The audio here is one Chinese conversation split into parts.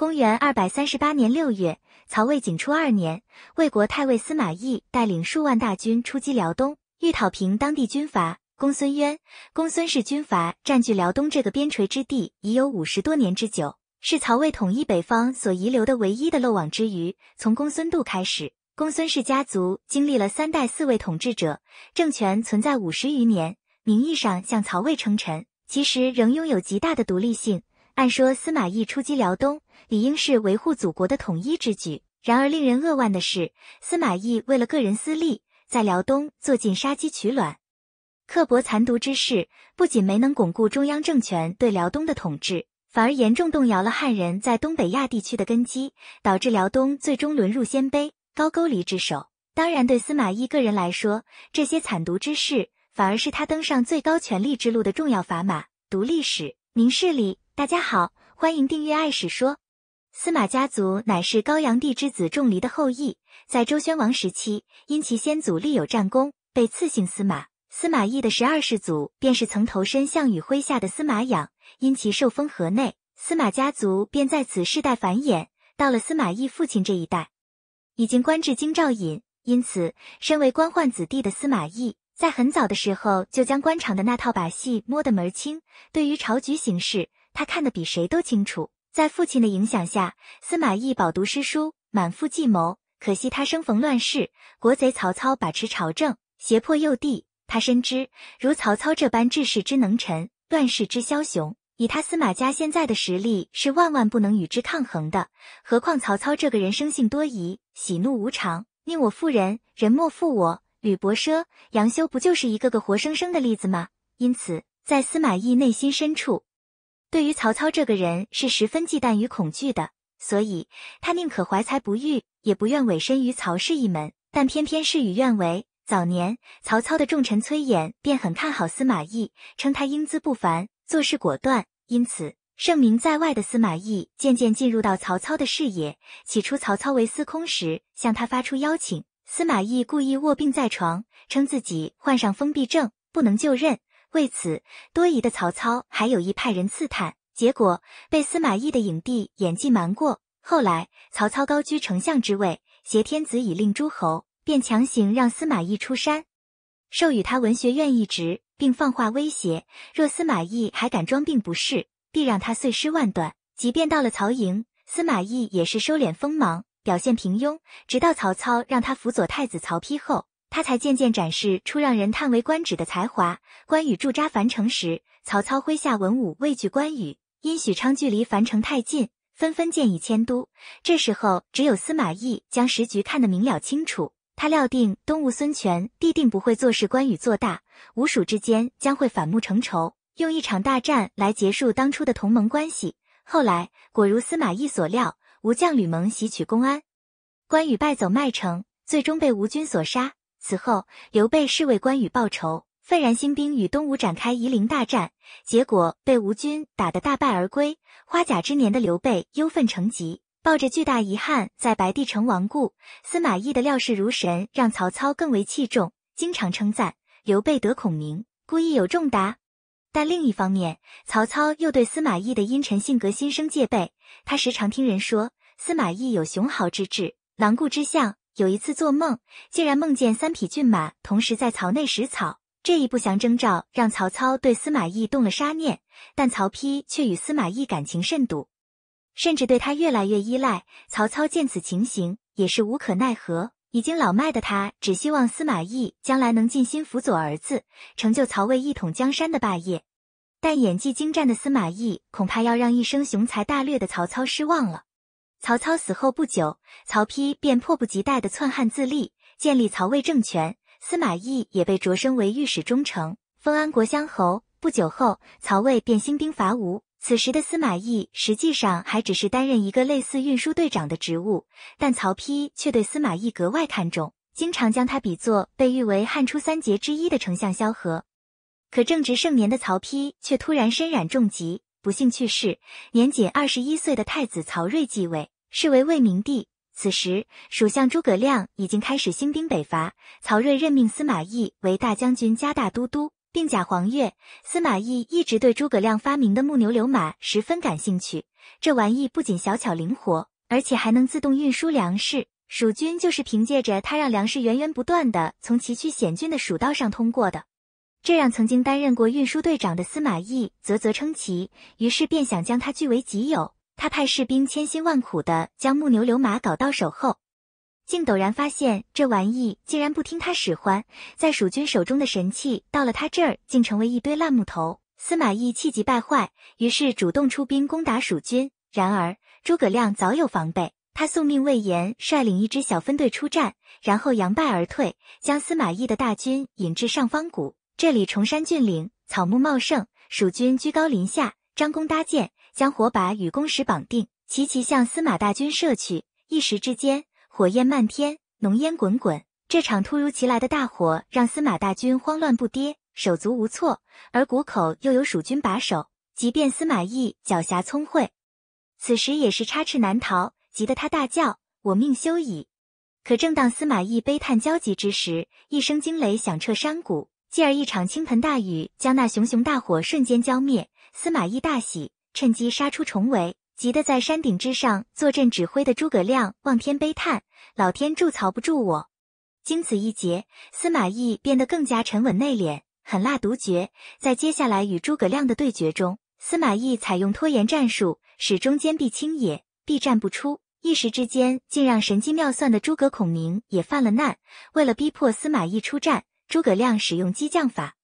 公元二百三十八年六月，曹魏景初二年，魏国太尉司马懿带领数万大军出击辽东，欲讨平当地军阀公孙渊。公孙氏军阀占据辽东这个边陲之地已有五十多年之久，是曹魏统一北方所遗留的唯一的漏网之鱼。从公孙度开始，公孙氏家族经历了三代四位统治者，政权存在五十余年，名义上向曹魏称臣，其实仍拥有极大的独立性。按说，司马懿出击辽东，理应是维护祖国的统一之举。然而，令人扼腕的是，司马懿为了个人私利，在辽东做尽杀鸡取卵、刻薄残毒之事。不仅没能巩固中央政权对辽东的统治，反而严重动摇了汉人在东北亚地区的根基，导致辽东最终沦入鲜卑、高句丽之手。当然，对司马懿个人来说，这些残毒之事，反而是他登上最高权力之路的重要砝码。读历史，明事理。大家好，欢迎订阅《爱史说》。司马家族乃是高阳帝之子仲离的后裔，在周宣王时期，因其先祖立有战功，被赐姓司马。司马懿的十二世祖便是曾投身项羽麾下的司马养，因其受封河内，司马家族便在此世代繁衍。到了司马懿父亲这一代，已经官至京兆尹，因此，身为官宦子弟的司马懿，在很早的时候就将官场的那套把戏摸得门儿清，对于朝局形势。他看得比谁都清楚，在父亲的影响下，司马懿饱读诗书，满腹计谋。可惜他生逢乱世，国贼曹操把持朝政，胁迫幼帝。他深知，如曹操这般治世之能臣、乱世之枭雄，以他司马家现在的实力，是万万不能与之抗衡的。何况曹操这个人生性多疑，喜怒无常，宁我负人，人莫负我。吕伯奢、杨修不就是一个个活生生的例子吗？因此，在司马懿内心深处。对于曹操这个人是十分忌惮与恐惧的，所以他宁可怀才不遇，也不愿委身于曹氏一门。但偏偏事与愿违，早年曹操的重臣崔琰便很看好司马懿，称他英姿不凡，做事果断。因此，盛名在外的司马懿渐渐进入到曹操的视野。起初，曹操为司空时，向他发出邀请，司马懿故意卧病在床，称自己患上封闭症，不能就任。为此，多疑的曹操还有意派人刺探，结果被司马懿的影帝演技瞒过。后来，曹操高居丞相之位，挟天子以令诸侯，便强行让司马懿出山，授予他文学院一职，并放话威胁：若司马懿还敢装病不适，必让他碎尸万段。即便到了曹营，司马懿也是收敛锋芒，表现平庸。直到曹操让他辅佐太子曹丕后。他才渐渐展示出让人叹为观止的才华。关羽驻扎樊城时，曹操麾下文武畏惧关羽，因许昌距离樊城太近，纷纷建议迁都。这时候，只有司马懿将时局看得明了清楚。他料定东吴孙权必定不会坐视关羽做大，吴蜀之间将会反目成仇，用一场大战来结束当初的同盟关系。后来果如司马懿所料，吴将吕蒙袭取公安，关羽败走麦城，最终被吴军所杀。此后，刘备是为关羽报仇，愤然兴兵与东吴展开夷陵大战，结果被吴军打得大败而归。花甲之年的刘备忧愤成疾，抱着巨大遗憾在白帝城亡故。司马懿的料事如神，让曹操更为器重，经常称赞刘备得孔明，故意有重达。但另一方面，曹操又对司马懿的阴沉性格心生戒备，他时常听人说司马懿有雄豪之志，狼顾之相。有一次做梦，竟然梦见三匹骏马同时在槽内食草，这一不祥征兆让曹操对司马懿动了杀念。但曹丕却与司马懿感情甚笃，甚至对他越来越依赖。曹操见此情形也是无可奈何，已经老迈的他只希望司马懿将来能尽心辅佐儿子，成就曹魏一统江山的霸业。但演技精湛的司马懿恐怕要让一生雄才大略的曹操失望了。曹操死后不久，曹丕便迫不及待地篡汉自立，建立曹魏政权。司马懿也被擢升为御史中丞，封安国乡侯。不久后，曹魏便兴兵伐吴。此时的司马懿实际上还只是担任一个类似运输队长的职务，但曹丕却对司马懿格外看重，经常将他比作被誉为汉初三杰之一的丞相萧何。可正值盛年的曹丕却突然身染重疾。不幸去世，年仅二十一岁的太子曹睿继位，是为魏明帝。此时，蜀相诸葛亮已经开始兴兵北伐。曹睿任命司马懿为大将军、加大都督，并假黄钺。司马懿一直对诸葛亮发明的木牛流马十分感兴趣，这玩意不仅小巧灵活，而且还能自动运输粮食。蜀军就是凭借着他让粮食源源不断的从崎岖险峻的蜀道上通过的。这让曾经担任过运输队长的司马懿啧啧称奇，于是便想将他据为己有。他派士兵千辛万苦地将木牛流马搞到手后，竟陡然发现这玩意竟然不听他使唤。在蜀军手中的神器，到了他这儿竟成为一堆烂木头。司马懿气急败坏，于是主动出兵攻打蜀军。然而诸葛亮早有防备，他宿命魏延率领一支小分队出战，然后佯败而退，将司马懿的大军引至上方谷。这里崇山峻岭，草木茂盛，蜀军居高临下，张弓搭箭，将火把与弓矢绑定，齐齐向司马大军射去。一时之间，火焰漫天，浓烟滚滚。这场突如其来的大火让司马大军慌乱不迭，手足无措。而谷口又有蜀军把守，即便司马懿狡黠聪慧，此时也是插翅难逃，急得他大叫：“我命休矣！”可正当司马懿悲叹焦急之时，一声惊雷响彻山谷。继而，一场倾盆大雨将那熊熊大火瞬间浇灭。司马懿大喜，趁机杀出重围，急得在山顶之上坐镇指挥的诸葛亮望天悲叹：“老天助曹，不助我！”经此一劫，司马懿变得更加沉稳内敛，狠辣独绝。在接下来与诸葛亮的对决中，司马懿采用拖延战术，始终坚壁清野，避战不出，一时之间竟让神机妙算的诸葛孔明也犯了难。为了逼迫司马懿出战。诸葛亮使用激将法，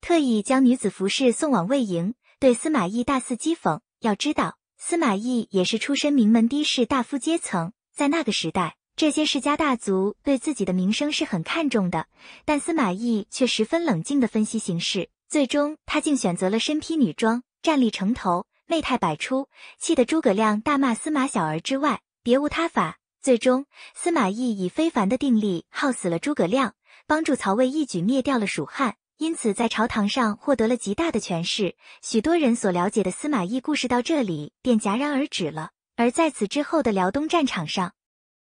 特意将女子服饰送往魏营，对司马懿大肆讥讽。要知道，司马懿也是出身名门的士大夫阶层，在那个时代，这些世家大族对自己的名声是很看重的。但司马懿却十分冷静的分析形势，最终他竟选择了身披女装，站立城头，媚态百出，气得诸葛亮大骂司马小儿之外，别无他法。最终，司马懿以非凡的定力耗死了诸葛亮。帮助曹魏一举灭掉了蜀汉，因此在朝堂上获得了极大的权势。许多人所了解的司马懿故事到这里便戛然而止了。而在此之后的辽东战场上，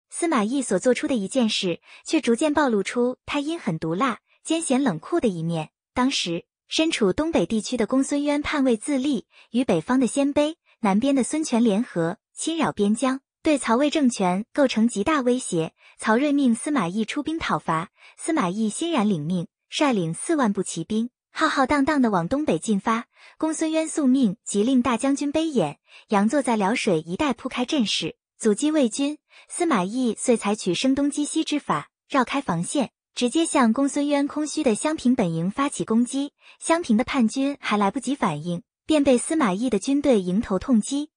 司马懿所做出的一件事，却逐渐暴露出他阴狠毒辣、奸险冷酷的一面。当时身处东北地区的公孙渊叛位自立，与北方的鲜卑、南边的孙权联合，侵扰边疆。对曹魏政权构成极大威胁，曹睿命司马懿出兵讨伐，司马懿欣然领命，率领四万步骑兵，浩浩荡荡的往东北进发。公孙渊宿命即令大将军悲掩，杨作在辽水一带铺开阵势，阻击魏军。司马懿遂采取声东击西之法，绕开防线，直接向公孙渊空虚的襄平本营发起攻击。襄平的叛军还来不及反应，便被司马懿的军队迎头痛击，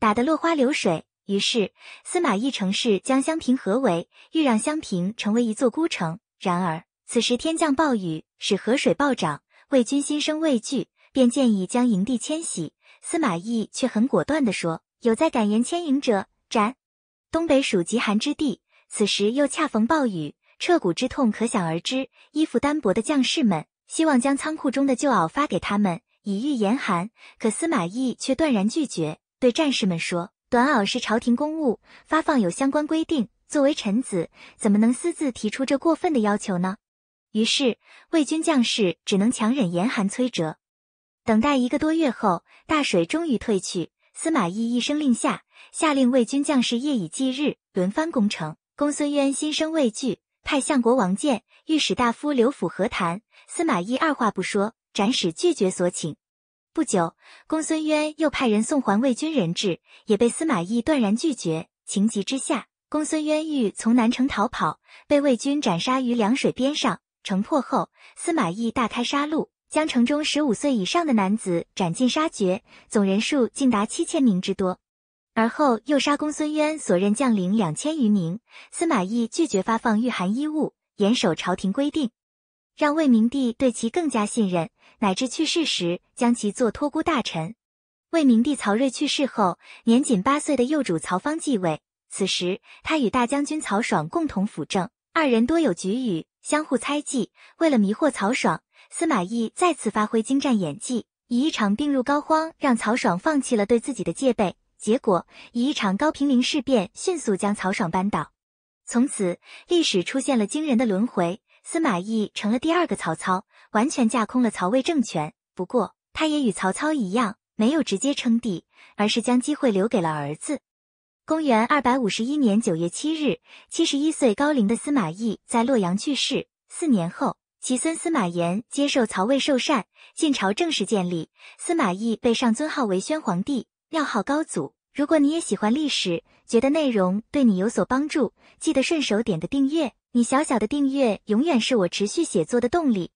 打得落花流水。于是，司马懿乘势将襄平合围，欲让襄平成为一座孤城。然而，此时天降暴雨，使河水暴涨，魏军心生畏惧，便建议将营地迁徙。司马懿却很果断地说：“有再敢言迁营者，斩！”东北属极寒之地，此时又恰逢暴雨，彻骨之痛可想而知。衣服单薄的将士们希望将仓库中的旧袄发给他们，以御严寒，可司马懿却断然拒绝，对战士们说。短袄是朝廷公务发放，有相关规定。作为臣子，怎么能私自提出这过分的要求呢？于是魏军将士只能强忍严寒摧折，等待一个多月后，大水终于退去。司马懿一声令下，下令魏军将士夜以继日，轮番攻城。公孙渊心生畏惧，派相国王建、御史大夫刘辅和谈。司马懿二话不说，斩使拒绝所请。不久，公孙渊又派人送还魏军人质，也被司马懿断然拒绝。情急之下，公孙渊欲从南城逃跑，被魏军斩杀于凉水边上。城破后，司马懿大开杀戮，将城中十五岁以上的男子斩尽杀绝，总人数竟达七千名之多。而后又杀公孙渊所任将领两千余名。司马懿拒绝发放御寒衣物，严守朝廷规定。让魏明帝对其更加信任，乃至去世时将其做托孤大臣。魏明帝曹睿去世后，年仅八岁的幼主曹芳继位，此时他与大将军曹爽共同辅政，二人多有龃龉，相互猜忌。为了迷惑曹爽，司马懿再次发挥精湛演技，以一场病入膏肓让曹爽放弃了对自己的戒备，结果以一场高平陵事变迅速将曹爽扳倒。从此，历史出现了惊人的轮回。司马懿成了第二个曹操，完全架空了曹魏政权。不过，他也与曹操一样，没有直接称帝，而是将机会留给了儿子。公元二百五十一年九月七日，七十一岁高龄的司马懿在洛阳去世。四年后，其孙司马炎接受曹魏授禅，晋朝正式建立。司马懿被上尊号为宣皇帝，庙号高祖。如果你也喜欢历史，觉得内容对你有所帮助，记得顺手点个订阅。你小小的订阅，永远是我持续写作的动力。